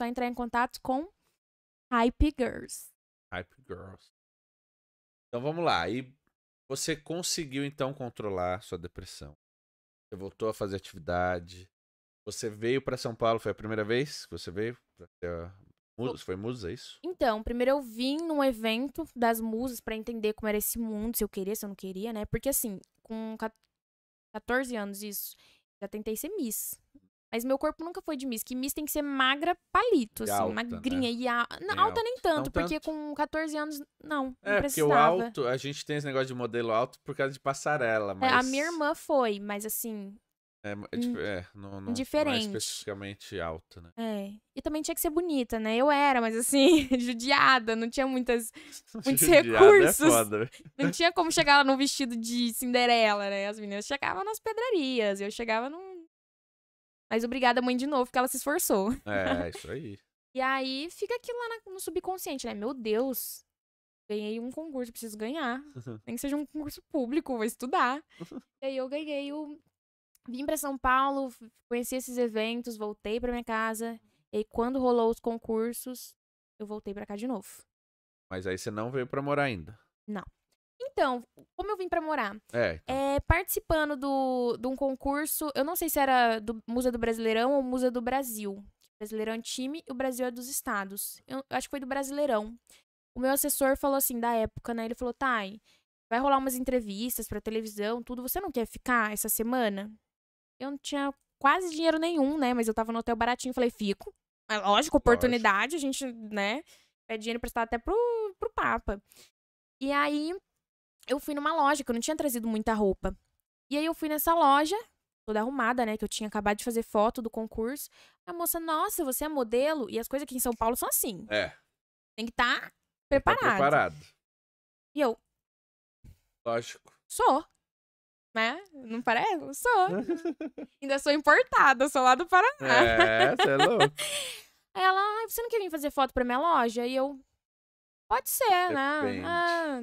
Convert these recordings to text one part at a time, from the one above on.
só entrar em contato com Hype Girls. Hype Girls. Então vamos lá. E você conseguiu então controlar sua depressão. Você voltou a fazer atividade. Você veio para São Paulo, foi a primeira vez que você veio? foi musa é isso? Então, primeiro eu vim num evento das Musas para entender como era esse mundo, se eu queria, se eu não queria, né? Porque assim, com 14 anos isso, já tentei ser Miss. Mas meu corpo nunca foi de Miss, que Miss tem que ser magra palito, e assim, alta, né? magrinha. Né? E a... Não, alta, alta, nem tanto, não porque tanto. com 14 anos, não, é, precisava. porque o alto, a gente tem esse negócio de modelo alto por causa de passarela, mas... É, a minha irmã foi, mas assim... É, é, hum, é não, não, diferente. não é especificamente alta, né? É. E também tinha que ser bonita, né? Eu era, mas assim, judiada, não tinha muitas, muitos judiada é recursos. É foda. Né? Não tinha como chegar lá no vestido de Cinderela, né? As meninas chegavam nas pedrarias, eu chegava num mas obrigada, mãe, de novo, porque ela se esforçou. É, é isso aí. e aí fica aquilo lá no subconsciente, né? Meu Deus, ganhei um concurso, preciso ganhar. Nem que seja um concurso público, vou estudar. e aí eu ganhei o. Vim para São Paulo, conheci esses eventos, voltei para minha casa. E aí, quando rolou os concursos, eu voltei para cá de novo. Mas aí você não veio para morar ainda? Não. Então, como eu vim para morar? É, então. é, participando do, de um concurso, eu não sei se era do Musa do Brasileirão ou Musa do Brasil. Brasileirão é time e o Brasil é dos estados. Eu, eu acho que foi do Brasileirão. O meu assessor falou assim, da época, né? Ele falou, Thay, vai rolar umas entrevistas pra televisão, tudo. Você não quer ficar essa semana? Eu não tinha quase dinheiro nenhum, né? Mas eu tava no hotel baratinho. Falei, fico. É lógico, oportunidade. Lógico. A gente, né? Pede é dinheiro prestado até pro, pro Papa. E aí, eu fui numa loja, que eu não tinha trazido muita roupa. E aí eu fui nessa loja, toda arrumada, né? Que eu tinha acabado de fazer foto do concurso. A moça, nossa, você é modelo? E as coisas aqui em São Paulo são assim. É. Tem que tá estar tá preparado. Tá preparado. E eu. Lógico. Sou. Né? Não parece? É, sou. Ainda sou importada, sou lá do Paraná. É, você é louco. Aí ela, ah, você não quer vir fazer foto pra minha loja? E eu, pode ser, né? Depende. né? Ah,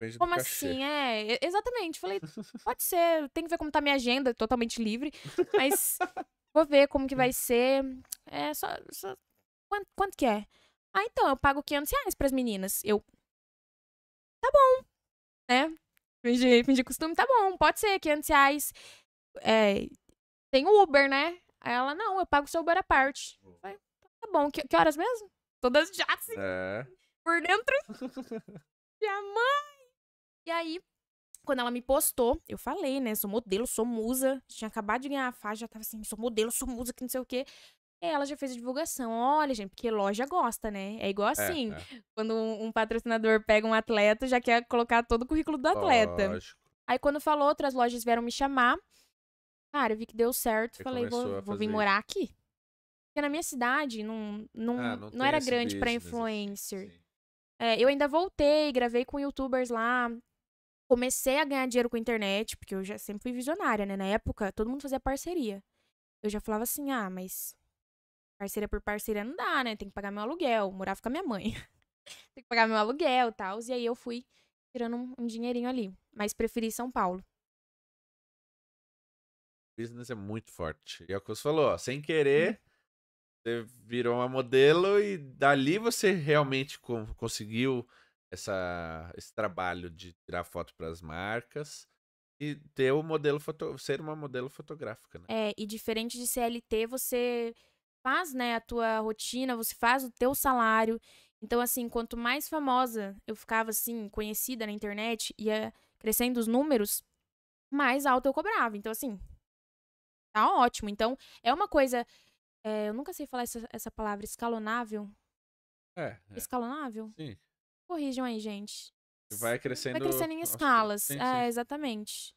Depende como assim? É, exatamente. Falei, pode ser, tem que ver como tá minha agenda, totalmente livre. Mas vou ver como que vai ser. É, só. só... Quanto, quanto que é? Ah, então, eu pago 500 reais pras meninas. Eu. Tá bom. Né? Fingir, fingir costume, tá bom, pode ser, 500 reais. É, tem o Uber, né? Aí ela, não, eu pago o seu Uber à parte. Falei, tá bom, que, que horas mesmo? Todas já assim. É. Por dentro. Minha mãe! E aí, quando ela me postou, eu falei, né? Sou modelo, sou musa. Tinha acabado de ganhar a faixa, já tava assim, sou modelo, sou musa, que não sei o quê. E ela já fez a divulgação. Olha, gente, porque loja gosta, né? É igual é, assim. É, é. Quando um, um, patrocinador pega um atleta, já quer colocar todo o currículo do atleta. Lógico. Aí quando falou, outras lojas vieram me chamar. Cara, eu vi que deu certo. falei, vou, vou vir morar aqui. Porque na minha cidade não, não, ah, não, não era grande para assim, influencer. É, eu ainda voltei, gravei com youtubers lá, comecei a ganhar dinheiro com a internet, porque eu já sempre fui visionária, né? Na época, todo mundo fazia parceria. Eu já falava assim, ah, mas parceria por parceria não dá, né? Tem que pagar meu aluguel, morar com a minha mãe. Tem que pagar meu aluguel e tal. E aí eu fui tirando um, um, dinheirinho ali. Mas preferi São Paulo. Business é muito forte. E é o que você falou, ó, sem uhum. querer, você virou uma modelo e dali você realmente conseguiu essa, esse trabalho de tirar foto para as marcas e ter o modelo foto, ser uma modelo fotográfica, né? É, e diferente de CLT, você faz, né, a tua rotina, você faz o teu salário. Então, assim, quanto mais famosa eu ficava, assim, conhecida na internet, ia crescendo os números, mais alto eu cobrava. Então, assim, tá ótimo. Então, é uma coisa. É, eu nunca sei falar essa, essa palavra, escalonável. É, é. Escalonável? Sim. Corrijam aí, gente. Vai crescendo. Vai crescendo em escalas. Sim, é, sim. É, exatamente.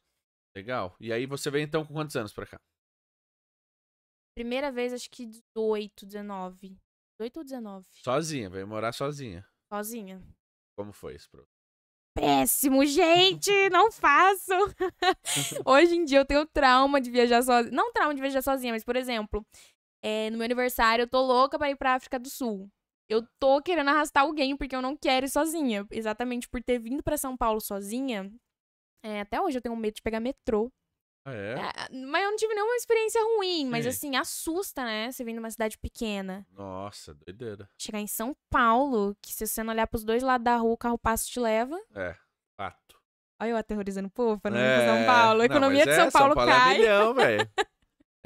Legal. E aí você veio então com quantos anos pra cá? Primeira vez, acho que 18, 19. 18 ou 19. Sozinha, veio morar sozinha. Sozinha. Como foi isso pro péssimo, gente, não faço. Hoje em dia eu tenho trauma de viajar sozinha. Não trauma de viajar sozinha, mas, por exemplo, é, no meu aniversário eu tô louca pra ir pra África do Sul eu tô querendo arrastar alguém porque eu não quero ir sozinha. Exatamente por ter vindo para São Paulo sozinha. É, até hoje eu tenho medo de pegar metrô. Ah, é? é? Mas eu não tive nenhuma experiência ruim, Sim. mas assim, assusta, né? Você vem de uma cidade pequena. Nossa, doideira. Chegar em São Paulo, que se você não olhar pros dois lados da rua, o carro passa te leva. É, fato. Olha eu aterrorizando o povo falando é... São Paulo. A economia não, de é, São, é, Paulo São Paulo é cai. É milhão, velho.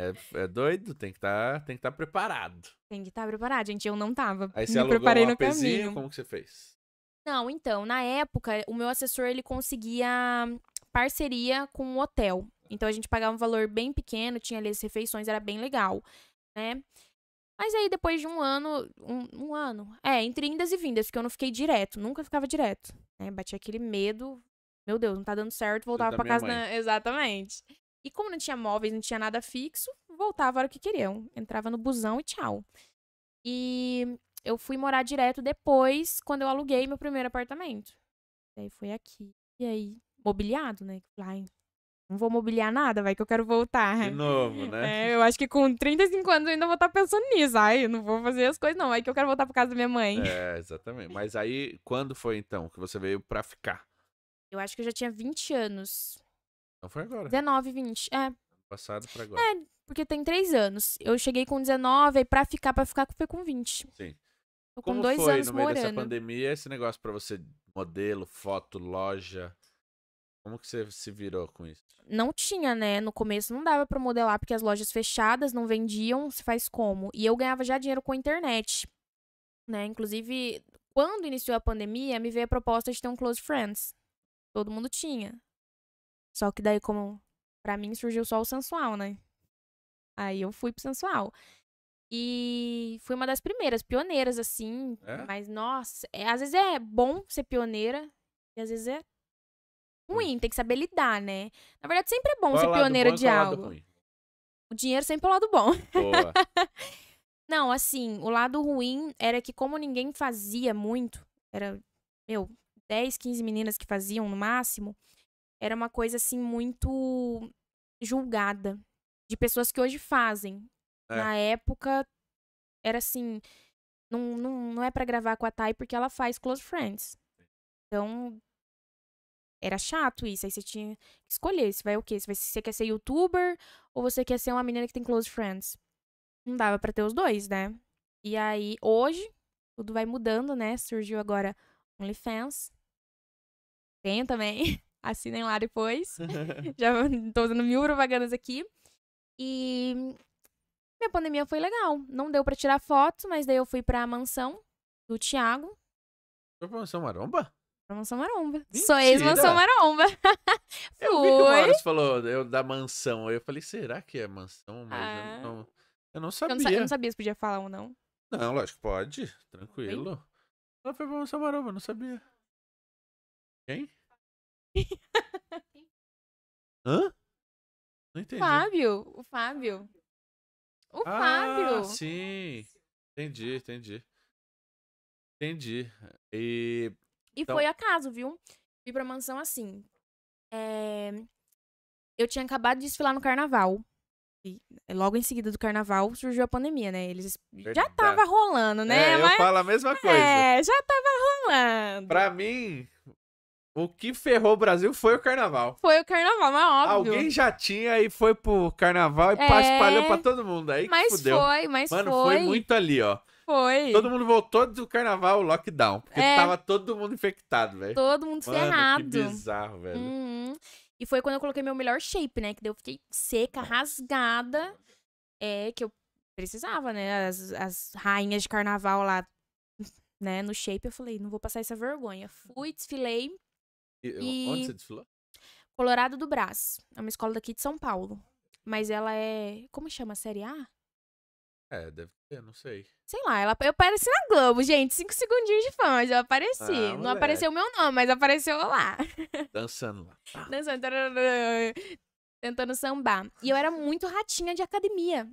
É, é doido, tem que tá, estar tá preparado. Tem que estar tá preparado, gente. Eu não tava. Aí você me preparei um no caminho. Como que você fez? Não, então, na época, o meu assessor ele conseguia parceria com um hotel. Então a gente pagava um valor bem pequeno, tinha ali as refeições, era bem legal, né? Mas aí depois de um ano, um, um ano, é, entre indas e vindas, porque eu não fiquei direto, nunca ficava direto, né? Bati aquele medo, meu Deus, não tá dando certo, voltava para casa, na... exatamente. E como não tinha móveis, não tinha nada fixo, voltava a hora que queriam. Entrava no busão e tchau. E eu fui morar direto depois, quando eu aluguei meu primeiro apartamento. E aí foi aqui. E aí, mobiliado, né? Ai, não vou mobiliar nada, vai que eu quero voltar. De novo, né? É, eu acho que com 35 anos eu ainda vou estar pensando nisso. Ai, eu não vou fazer as coisas, não. Vai que eu quero voltar para casa da minha mãe. É, exatamente. Mas aí, quando foi então que você veio para ficar? Eu acho que eu já tinha 20 anos. Então foi agora. 19, 20, é. Passado pra agora. É, porque tem três anos. Eu cheguei com 19, aí pra ficar, pra ficar, foi com 20. Sim. Tô com Como dois foi anos no meio morando. dessa pandemia esse negócio pra você, modelo, foto, loja? Como que você se virou com isso? Não tinha, né? No começo não dava para modelar porque as lojas fechadas não vendiam, se faz como? E eu ganhava já dinheiro com a internet, né? Inclusive, quando iniciou a pandemia, me veio a proposta de ter um close friends. Todo mundo tinha. Só que daí, como para mim surgiu só o sensual, né? Aí eu fui pro sensual. E fui uma das primeiras, pioneiras, assim. É? Mas, nossa, é, às vezes é bom ser pioneira e às vezes é ruim, hum. tem que saber lidar, né? Na verdade, sempre é bom qual é ser pioneira bom, de é algo. O dinheiro sempre é o lado bom. Não, assim, o lado ruim era que, como ninguém fazia muito, era, meu, 10, 15 meninas que faziam no máximo, era uma coisa assim muito julgada de pessoas que hoje fazem. É. Na época era assim, não, não, não é para gravar com a Thay porque ela faz close friends. Então era chato isso, aí você tinha que escolher, se vai o quê? Se você quer ser youtuber ou você quer ser uma menina que tem close friends. Não dava para ter os dois, né? E aí hoje tudo vai mudando, né? Surgiu agora OnlyFans. Tenho também. assinem lá depois. Já tô usando mil propagandas aqui. E minha pandemia foi legal. Não deu para tirar foto, mas daí eu fui pra mansão do Thiago. Foi pra mansão maromba? Pra mansão maromba. Mentira. Sou ex-mansão maromba. Fui. Eu que o falou eu, da mansão. Eu falei, será que é mansão? Mas ah. eu, não, eu não sabia. Eu não, sa eu não, sabia se podia falar ou não. Não, lógico, pode. Tranquilo. Ela foi pra mansão maromba, não sabia. Quem? Hã? Não entendi. Fábio, o Fábio. O ah, Fábio. Sim. Entendi, entendi. Entendi. E. E então... foi acaso, viu? Fui pra mansão assim. É... Eu tinha acabado de desfilar no carnaval. E eh, logo em seguida do carnaval surgiu a pandemia, né? Eles já tava rolando, né? É, eu Mas... falo a mesma coisa. É, já tava rolando. Pra mim, o que ferrou o Brasil foi o carnaval. Foi o carnaval, mas óbvio. Alguém já tinha e foi pro carnaval e é... espalhou pra todo mundo. Aí mas fudeu. foi, mas Mano, foi. foi muito ali, ó. Foi. Todo mundo voltou do carnaval lockdown. Porque é... tava todo mundo infectado, velho. Todo mundo Mano, ferrado. Que bizarro, velho. Uhum. E foi quando eu coloquei meu melhor shape, né? Que daí eu fiquei seca, rasgada. É, que eu precisava, né? As, as rainhas de carnaval lá, né? No shape, eu falei, não vou passar essa vergonha. Fui, desfilei. E, onde você desfilou? Colorado do Brás. É uma escola daqui de São Paulo. Mas ela é. Como chama? Série A? É, deve ter, não sei. Sei lá, ela, eu apareci na Globo, gente. Cinco segundinhos de fama, mas eu apareci. Ah, não apareceu o meu nome, mas apareceu lá. Dançando lá. Dançando. Tentando sambar. E eu era muito ratinha de academia.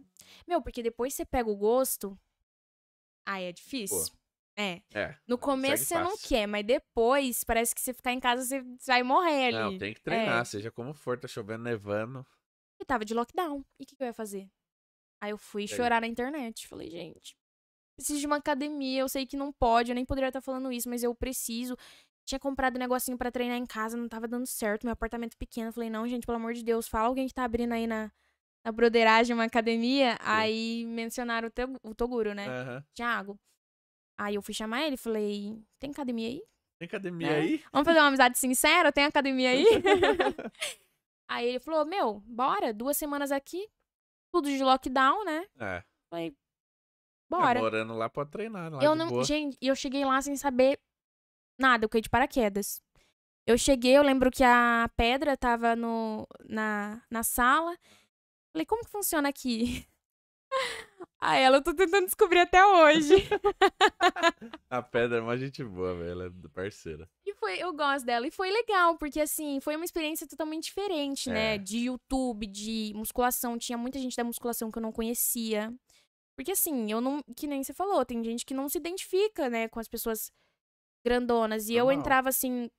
Meu, porque depois você pega o gosto. Aí é difícil. Pô. É. é. No começo você não quer, mas depois parece que você ficar em casa você vai morrer ali. Não, tem que é. treinar, é. seja como for, tá chovendo, nevando. E tava de lockdown. E o que, que, eu ia fazer? Aí eu fui chorar na internet. Falei, gente, preciso de uma academia. Eu sei que não pode, eu nem poderia estar tá falando isso, mas eu preciso. Tinha comprado um negocinho para treinar em casa, não tava dando certo. Meu apartamento pequeno. Falei, não, gente, pelo amor de Deus, fala alguém que tá abrindo aí na, na broderagem uma academia. Sim. Aí mencionaram o, o Toguro, né? Uhum. Tiago Aí eu fui chamar ele e falei: tem academia aí? Tem academia é. aí? Vamos fazer uma amizade sincera? Tem academia aí? aí ele falou: meu, bora, duas semanas aqui, tudo de lockdown, né? É. Falei: é, bora. É, morando lá pra treinar, lá. Eu não, boa. gente, eu cheguei lá sem saber nada, eu caí de paraquedas. Eu cheguei, eu lembro que a pedra tava no, na, na sala. Falei, como que funciona aqui? Ah, ela eu tô tentando descobrir até hoje. a Pedra é uma gente boa, velho. Ela é parceira. E foi, eu gosto dela. E foi legal, porque assim, foi uma experiência totalmente diferente, né? é. né? De YouTube, de musculação. Tinha muita gente da musculação que eu não conhecia. Porque assim, eu não. Que nem você falou, tem gente que não se identifica, né, com as pessoas grandonas. E eu entrava assim.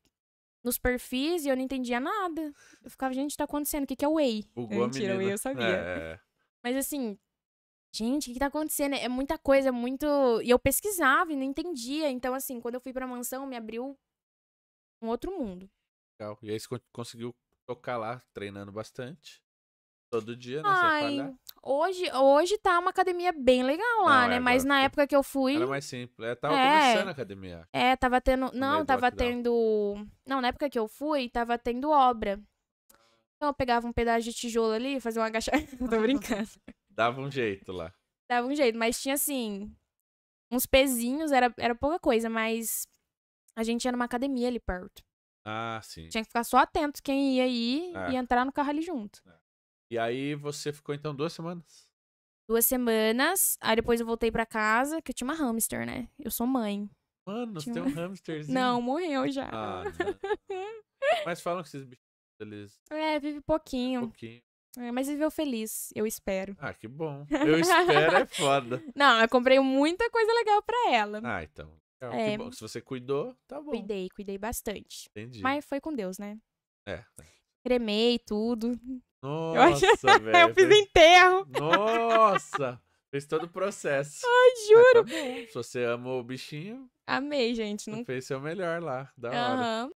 Nos perfis e eu não entendia nada. Eu ficava, gente, tá acontecendo? O que, que é whey? Bugou é, Mentira, whey né? eu sabia. É. é, é. Mas assim, gente, o que tá acontecendo? É muita coisa, é muito. E eu pesquisava e não entendia. Então, assim, quando eu fui pra mansão, me abriu um outro mundo. Legal. E aí você conseguiu tocar lá, treinando bastante. Todo dia, né? Ai, hoje, hoje tá uma academia bem legal lá, não, né? É, Mas na época que eu fui. Era mais simples. É, tava é, começando a academia. É, tava tendo. Não, tava tendo. Não, na época que eu fui, tava tendo obra. Então eu pegava um pedaço de tijolo ali, fazia um agachamento. Tô brincando. Dava um jeito lá. Dava um jeito, mas tinha assim. Uns pezinhos, era, era pouca coisa, mas a gente ia numa academia ali perto. Ah, sim. Tinha que ficar só atento quem ia aí é. e entrar no carro ali junto. É. E aí você ficou então duas semanas? Duas semanas, aí depois eu voltei para casa, que eu tinha uma hamster, né? Eu sou mãe. Mano, tinha... tem um hamsterzinho. Não, morreu já. Ah, Mas falam que esses bichos, eles... É, vive pouquinho. pouquinho. É, mas viveu feliz, eu espero. Ah, que bom. Eu espero é foda. Não, eu comprei muita coisa legal para ela. Ah, então. É, é, Se você cuidou, tá bom. Cuidei, cuidei bastante. Entendi. Mas foi com Deus, né? É. Né? Cremei tudo. Nossa, eu, eu fiz enterro. Nossa! Fez todo o processo. Ai, ah, tá juro. Tá Se você ama o bichinho. Amei, gente. Não... Fez seu melhor lá. Da uhum. hora.